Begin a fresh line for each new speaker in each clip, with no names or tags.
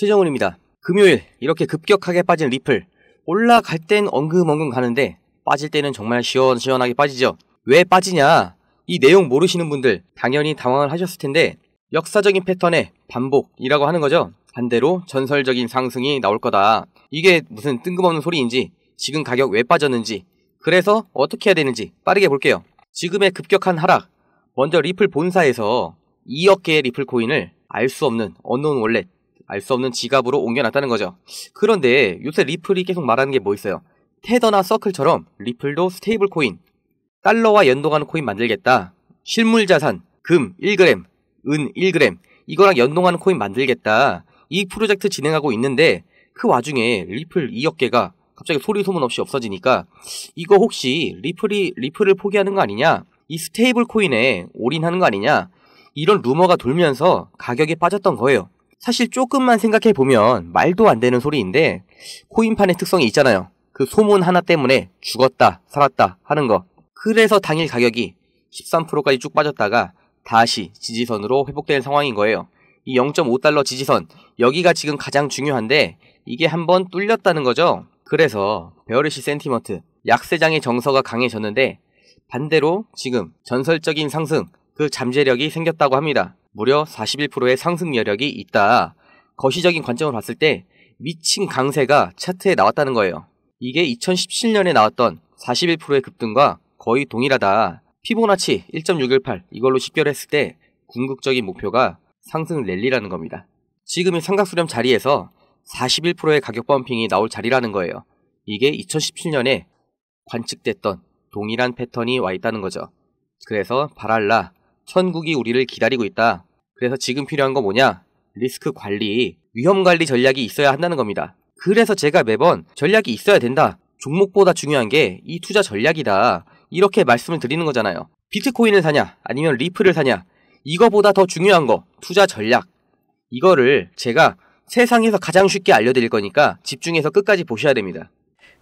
최정훈입니다. 금요일 이렇게 급격하게 빠진 리플 올라갈 땐 엉금엉금 가는데 빠질 때는 정말 시원시원하게 빠지죠. 왜 빠지냐? 이 내용 모르시는 분들 당연히 당황을 하셨을 텐데 역사적인 패턴의 반복이라고 하는 거죠. 반대로 전설적인 상승이 나올 거다. 이게 무슨 뜬금없는 소리인지 지금 가격 왜 빠졌는지 그래서 어떻게 해야 되는지 빠르게 볼게요. 지금의 급격한 하락 먼저 리플 본사에서 2억 개의 리플 코인을 알 수 없는 언론 원래 알수 없는 지갑으로 옮겨놨다는 거죠. 그런데 요새 리플이 계속 말하는 게 뭐 있어요? 테더나 서클처럼 리플도 스테이블 코인, 달러와 연동하는 코인 만들겠다. 실물 자산, 금 1g, 은 1g, 이거랑 연동하는 코인 만들겠다. 이 프로젝트 진행하고 있는데 그 와중에 리플 2억 개가 갑자기 소리 소문 없이 없어지니까 이거 혹시 리플이 리플을 포기하는 거 아니냐? 이 스테이블 코인에 올인하는 거 아니냐? 이런 루머가 돌면서 가격이 빠졌던 거예요. 사실 조금만 생각해 보면 말도 안 되는 소리인데 코인판의 특성이 있잖아요. 그 소문 하나 때문에 죽었다, 살았다 하는 거. 그래서 당일 가격이 13%까지 쭉 빠졌다가 다시 지지선으로 회복된 상황인 거예요. 이 0.5달러 지지선, 여기가 지금 가장 중요한데 이게 한번 뚫렸다는 거죠. 그래서 베어리시 센티먼트, 약세장의 정서가 강해졌는데 반대로 지금 전설적인 상승, 그 잠재력이 생겼다고 합니다. 무려 41%의 상승 여력이 있다. 거시적인 관점으로 봤을 때 미친 강세가 차트에 나왔다는 거예요. 이게 2017년에 나왔던 41%의 급등과 거의 동일하다. 피보나치 1.618 이걸로 식별했을때 궁극적인 목표가 상승 랠리라는 겁니다. 지금이 삼각수렴 자리에서 41%의 가격 범핑이 나올 자리라는 거예요. 이게 2017년에 관측됐던 동일한 패턴이 와 있다는 거죠. 그래서 바랄라, 천국이 우리를 기다리고 있다. 그래서 지금 필요한 거 뭐냐? 리스크 관리, 위험 관리 전략이 있어야 한다는 겁니다. 그래서 제가 매번 전략이 있어야 된다. 종목보다 중요한 게 이 투자 전략이다. 이렇게 말씀을 드리는 거잖아요. 비트코인을 사냐, 아니면 리플을 사냐, 이거보다 더 중요한 거, 투자 전략. 이거를 제가 세상에서 가장 쉽게 알려드릴 거니까 집중해서 끝까지 보셔야 됩니다.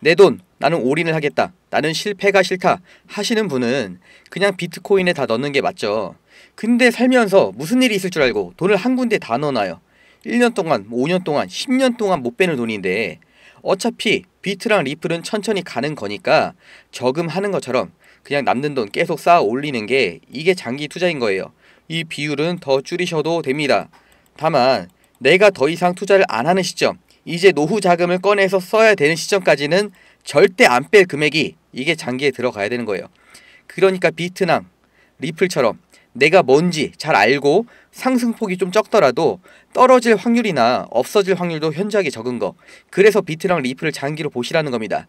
내 돈, 나는 올인을 하겠다. 나는 실패가 싫다. 하시는 분은 그냥 비트코인에 다 넣는 게 맞죠. 근데 살면서 무슨 일이 있을 줄 알고 돈을 한 군데 다 넣어놔요. 1년 동안, 5년 뭐 동안, 10년 동안 못 빼는 돈인데 어차피 비트랑 리플은 천천히 가는 거니까 저금하는 것처럼 그냥 남는 돈 계속 쌓아 올리는 게 이게 장기 투자인 거예요. 이 비율은 더 줄이셔도 됩니다. 다만 내가 더 이상 투자를 안 하는 시점 이제 노후 자금을 꺼내서 써야 되는 시점까지는 절대 안 뺄 금액이 이게 장기에 들어가야 되는 거예요. 그러니까 비트랑 리플처럼 내가 뭔지 잘 알고 상승폭이 좀 적더라도 떨어질 확률이나 없어질 확률도 현저하게 적은 거. 그래서 비트랑 리플을 장기로 보시라는 겁니다.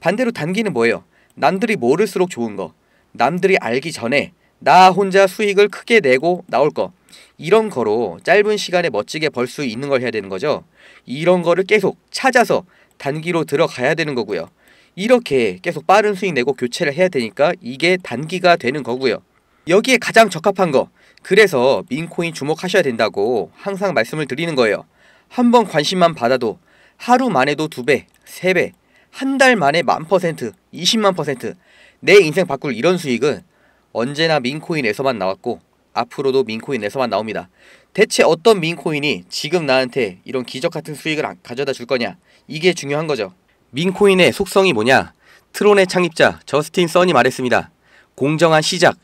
반대로 단기는 뭐예요? 남들이 모를수록 좋은 거. 남들이 알기 전에 나 혼자 수익을 크게 내고 나올 거. 이런 거로 짧은 시간에 멋지게 벌 수 있는 걸 해야 되는 거죠. 이런 거를 계속 찾아서 단기로 들어가야 되는 거고요. 이렇게 계속 빠른 수익 내고 교체를 해야 되니까 이게 단기가 되는 거고요. 여기에 가장 적합한 거. 그래서 민코인 주목하셔야 된다고 항상 말씀을 드리는 거예요. 한 번 관심만 받아도 하루 만에도 두 배, 세 배, 한 달 만에 만 퍼센트, 2 0만 퍼센트 내 인생 바꿀 이런 수익은 언제나 민코인에서만 나왔고 앞으로도 민코인에서만 나옵니다. 대체 어떤 민코인이 지금 나한테 이런 기적 같은 수익을 가져다 줄 거냐? 이게 중요한 거죠. 민코인의 속성이 뭐냐? 트론의 창립자 저스틴 써니 말했습니다. 공정한 시작,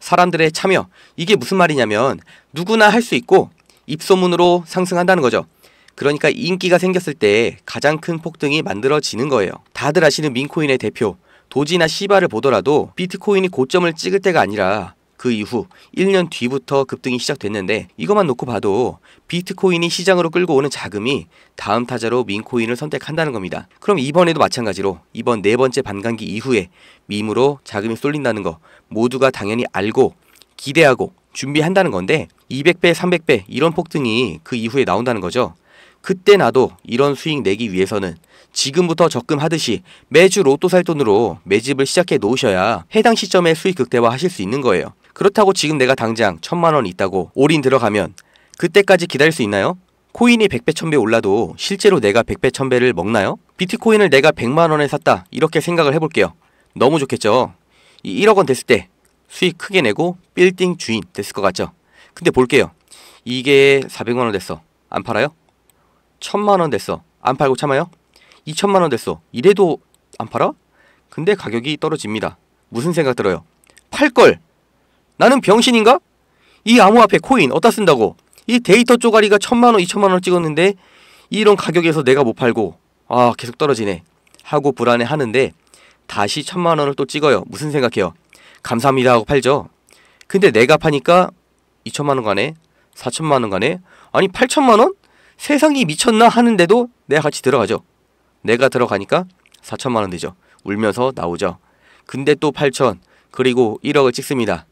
사람들의 참여. 이게 무슨 말이냐면 누구나 할 수 있고 입소문으로 상승한다는 거죠. 그러니까 인기가 생겼을 때 가장 큰 폭등이 만들어지는 거예요. 다들 아시는 민코인의 대표 도지나 시바를 보더라도 비트코인이 고점을 찍을 때가 아니라 그 이후 1년 뒤부터 급등이 시작됐는데 이것만 놓고 봐도 비트코인이 시장으로 끌고 오는 자금이 다음 타자로 민코인을 선택한다는 겁니다. 그럼 이번에도 마찬가지로 이번 네 번째 반감기 이후에 밈으로 자금이 쏠린다는 거 모두가 당연히 알고 기대하고 준비한다는 건데 200배, 300배 이런 폭등이 그 이후에 나온다는 거죠. 그때 나도 이런 수익 내기 위해서는 지금부터 적금하듯이 매주 로또 살 돈으로 매집을 시작해 놓으셔야 해당 시점에 수익 극대화 하실 수 있는 거예요. 그렇다고 지금 내가 당장 천만 원 있다고 올인 들어가면 그때까지 기다릴 수 있나요? 코인이 100배, 1000배 올라도 실제로 내가 100배, 1000배를 먹나요? 비트코인을 내가 100만 원에 샀다. 이렇게 생각을 해볼게요. 너무 좋겠죠? 이 1억 원 됐을 때 수익 크게 내고 빌딩 주인 됐을 것 같죠? 근데 볼게요. 이게 400만 원 됐어. 안 팔아요? 1000만 원 됐어. 안 팔고 참아요? 2 0 0 0만원 됐어. 이래도 안 팔아? 근데 가격이 떨어집니다. 무슨 생각 들어요? 팔 걸! 나는 병신인가? 이 암호화폐 코인 어디다 쓴다고? 이 데이터 쪼가리가 천만원, 이천만원 찍었는데 이런 가격에서 내가 못 팔고 아 계속 떨어지네 하고 불안해하는데 다시 천만원을 또 찍어요. 무슨 생각해요? 감사합니다 하고 팔죠. 근데 내가 파니까 이천만원 가네? 사천만원 가네? 아니 팔천만원? 세상이 미쳤나 하는데도 내가 같이 들어가죠. 내가 들어가니까 사천만원 되죠. 울면서 나오죠. 근데 또 팔천 그리고 1억을 찍습니다.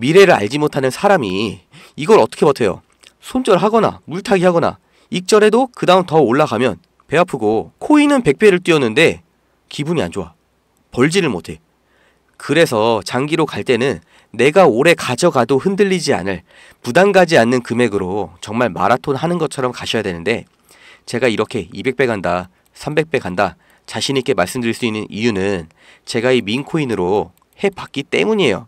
미래를 알지 못하는 사람이 이걸 어떻게 버텨요? 손절하거나 물타기 하거나 익절해도 그 다음 더 올라가면 배 아프고 코인은 100배를 뛰었는데 기분이 안 좋아. 벌지를 못해. 그래서 장기로 갈 때는 내가 오래 가져가도 흔들리지 않을 부담 가지 않는 금액으로 정말 마라톤 하는 것처럼 가셔야 되는데 제가 이렇게 200배 간다, 300배 간다 자신있게 말씀드릴 수 있는 이유는 제가 이 민코인으로 해봤기 때문이에요.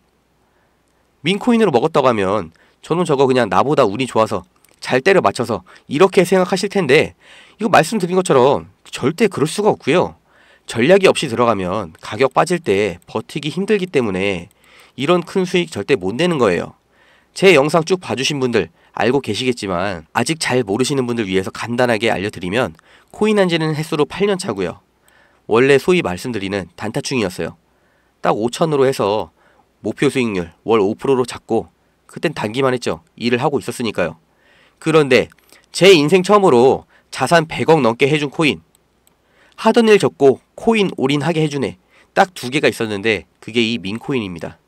윈코인으로 먹었다고 하면 저는 저거 그냥 나보다 운이 좋아서 잘 때려 맞춰서 이렇게 생각하실 텐데 이거 말씀드린 것처럼 절대 그럴 수가 없고요. 전략이 없이 들어가면 가격 빠질 때 버티기 힘들기 때문에 이런 큰 수익 절대 못 내는 거예요. 제 영상 쭉 봐주신 분들 알고 계시겠지만 아직 잘 모르시는 분들 위해서 간단하게 알려드리면 코인 한지는 횟수로 8년 차고요. 원래 소위 말씀드리는 단타충이었어요. 딱 5천으로 해서 목표 수익률 월 5%로 잡고 그땐 단기만 했죠. 일을 하고 있었으니까요. 그런데 제 인생 처음으로 자산 100억 넘게 해준 코인. 하던 일 접고 코인 올인하게 해주네. 딱 두 개가 있었는데 그게 이 민코인입니다.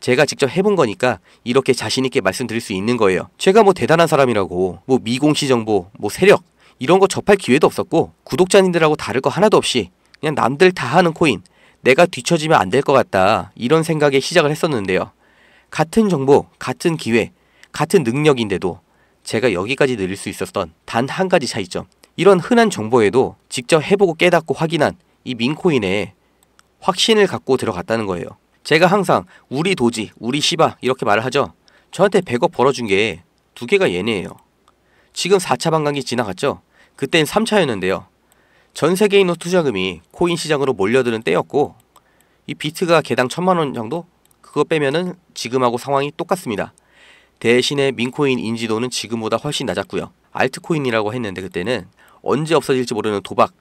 제가 직접 해본 거니까 이렇게 자신있게 말씀드릴 수 있는 거예요. 제가 뭐 대단한 사람이라고, 뭐 미공시 정보, 뭐 세력, 이런 거 접할 기회도 없었고, 구독자님들하고 다를 거 하나도 없이 그냥 남들 다 하는 코인, 내가 뒤처지면 안 될 것 같다 이런 생각에 시작을 했었는데요. 같은 정보, 같은 기회, 같은 능력인데도 제가 여기까지 늘릴 수 있었던 단 한 가지 차이점. 이런 흔한 정보에도 직접 해보고 깨닫고 확인한 이 민코인에 확신을 갖고 들어갔다는 거예요. 제가 항상 우리 도지, 우리 시바 이렇게 말을 하죠. 저한테 100억 벌어준 게 두 개가 얘네예요. 지금 4차 반감기 지나갔죠? 그땐 3차였는데요. 전 세계인의 투자금이 코인 시장으로 몰려드는 때였고 이 비트가 개당 천만 원 정도 그거 빼면은 지금하고 상황이 똑같습니다. 대신에 민코인 인지도는 지금보다 훨씬 낮았고요. 알트코인이라고 했는데 그때는 언제 없어질지 모르는 도박,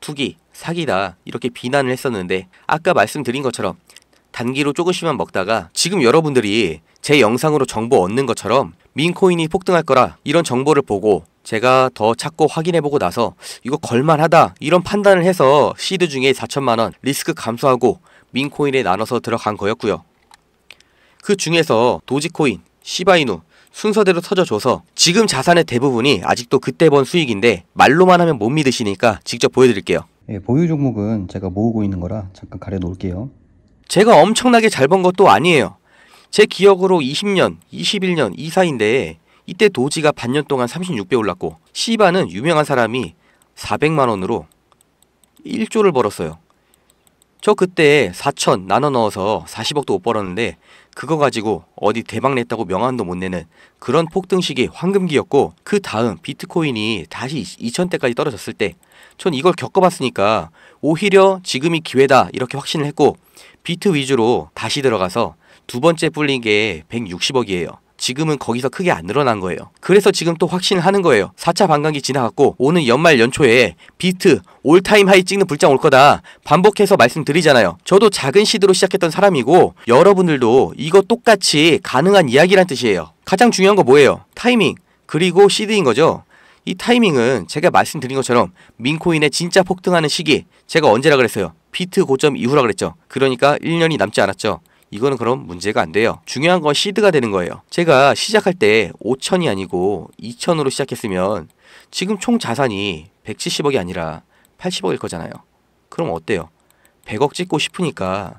투기, 사기다 이렇게 비난을 했었는데 아까 말씀드린 것처럼 단기로 조금씩만 먹다가 지금 여러분들이 제 영상으로 정보 얻는 것처럼 민코인이 폭등할 거라 이런 정보를 보고 제가 더 찾고 확인해보고 나서 이거 걸만하다 이런 판단을 해서 시드 중에 4천만원 리스크 감소하고 민코인에 나눠서 들어간 거였고요. 그 중에서 도지코인, 시바이누 순서대로 터져줘서 지금 자산의 대부분이 아직도 그때 번 수익인데 말로만 하면 못 믿으시니까 직접 보여드릴게요. 예, 보유 종목은 제가 모으고 있는 거라 잠깐 가려놓을게요. 제가 엄청나게 잘 번 것도 아니에요. 제 기억으로 20년, 21년 이 사이인데 이때 도지가 반년 동안 36배 올랐고 시바는 유명한 사람이 400만 원으로 1조를 벌었어요. 저 그때 4천 나눠 넣어서 40억도 못 벌었는데 그거 가지고 어디 대박 냈다고 명함도 못 내는 그런 폭등식이 황금기였고 그 다음 비트코인이 다시 2천대까지 떨어졌을 때 전 이걸 겪어봤으니까 오히려 지금이 기회다 이렇게 확신을 했고 비트 위주로 다시 들어가서 두 번째 뿔린 게 160억이에요. 지금은 거기서 크게 안 늘어난 거예요. 그래서 지금 또 확신을 하는 거예요. 4차 반감기 지나갔고 오는 연말 연초에 비트 올타임 하이 찍는 불장 올 거다 반복해서 말씀드리잖아요. 저도 작은 시드로 시작했던 사람이고 여러분들도 이거 똑같이 가능한 이야기란 뜻이에요. 가장 중요한 거 뭐예요? 타이밍 그리고 시드인 거죠. 이 타이밍은 제가 말씀드린 것처럼 민코인의 진짜 폭등하는 시기 제가 언제라 그랬어요? 비트 고점 이후라 그랬죠. 그러니까 1년이 남지 않았죠. 이거는 그럼 문제가 안 돼요. 중요한 건 시드가 되는 거예요. 제가 시작할 때 5천이 아니고 2천으로 시작했으면 지금 총 자산이 170억이 아니라 80억일 거잖아요. 그럼 어때요? 100억 찍고 싶으니까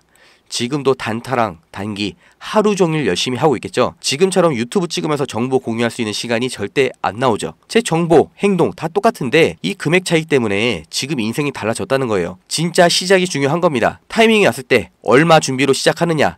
지금도 단타랑 단기 하루 종일 열심히 하고 있겠죠. 지금처럼 유튜브 찍으면서 정보 공유할 수 있는 시간이 절대 안 나오죠. 제 정보, 행동 다 똑같은데 이 금액 차이 때문에 지금 인생이 달라졌다는 거예요. 진짜 시작이 중요한 겁니다. 타이밍이 왔을 때 얼마 준비로 시작하느냐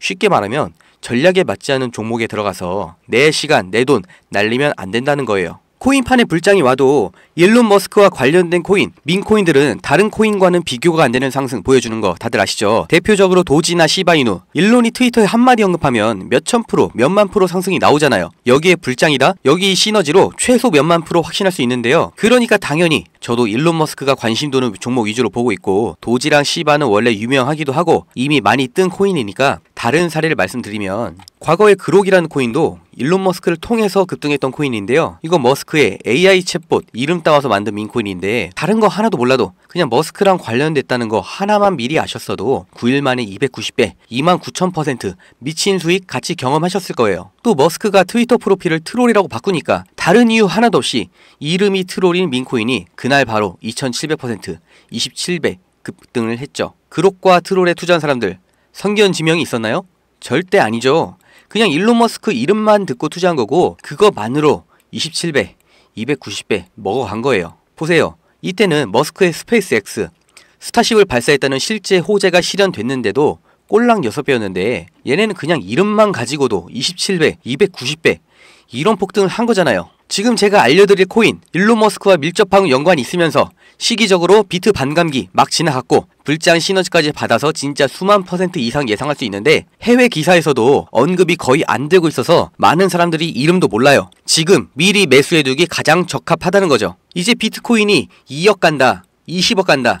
쉽게 말하면 전략에 맞지 않은 종목에 들어가서 내 시간, 내 돈 날리면 안 된다는 거예요. 코인판에 불장이 와도 일론 머스크와 관련된 코인, 민코인들은 다른 코인과는 비교가 안 되는 상승 보여주는 거 다들 아시죠? 대표적으로 도지나 시바이누. 일론이 트위터에 한마디 언급하면 몇천 프로, 몇만 프로 상승이 나오잖아요. 여기에 불장이다? 여기 시너지로 최소 몇만 프로 확신할 수 있는데요. 그러니까 당연히 저도 일론 머스크가 관심 도는 종목 위주로 보고 있고 도지랑 시바는 원래 유명하기도 하고 이미 많이 뜬 코인이니까 다른 사례를 말씀드리면 과거에 그록이라는 코인도 일론 머스크를 통해서 급등했던 코인인데요. 이건 머스크의 AI 챗봇 이름 따와서 만든 민코인인데 다른 거 하나도 몰라도 그냥 머스크랑 관련됐다는 거 하나만 미리 아셨어도 9일 만에 290배, 29,000% 미친 수익 같이 경험하셨을 거예요. 또 머스크가 트위터 프로필을 트롤이라고 바꾸니까 다른 이유 하나도 없이 이름이 트롤인 민코인이 그날 바로 2,700%, 27배 급등을 했죠. 그록과 트롤에 투자한 사람들 성견 지명이 있었나요? 절대 아니죠. 그냥 일론 머스크 이름만 듣고 투자한 거고 그거만으로 27배, 290배 먹어간 거예요. 보세요. 이때는 머스크의 스페이스X, 스타쉽을 발사했다는 실제 호재가 실현됐는데도 꼴랑 6배였는데 얘네는 그냥 이름만 가지고도 27배, 290배 이런 폭등을 한 거잖아요. 지금 제가 알려드릴 코인 일론 머스크와 밀접한 연관이 있으면서 시기적으로 비트 반감기 막 지나갔고 불장 시너지까지 받아서 진짜 수만 퍼센트 이상 예상할 수 있는데 해외 기사에서도 언급이 거의 안 되고 있어서 많은 사람들이 이름도 몰라요. 지금 미리 매수해두기 가장 적합하다는 거죠. 이제 비트코인이 2억 간다, 20억 간다,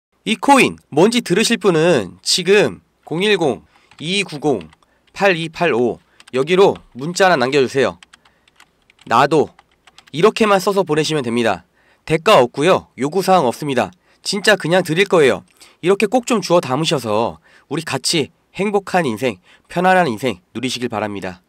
이 코인 뭔지 들으실 분은 지금 010-290-8285 여기로 문자나 남겨주세요. 나도 이렇게만 써서 보내시면 됩니다. 대가 없고요. 요구사항 없습니다. 진짜 그냥 드릴 거예요. 이렇게 꼭 좀 주워 담으셔서 우리 같이 행복한 인생, 편안한 인생 누리시길 바랍니다.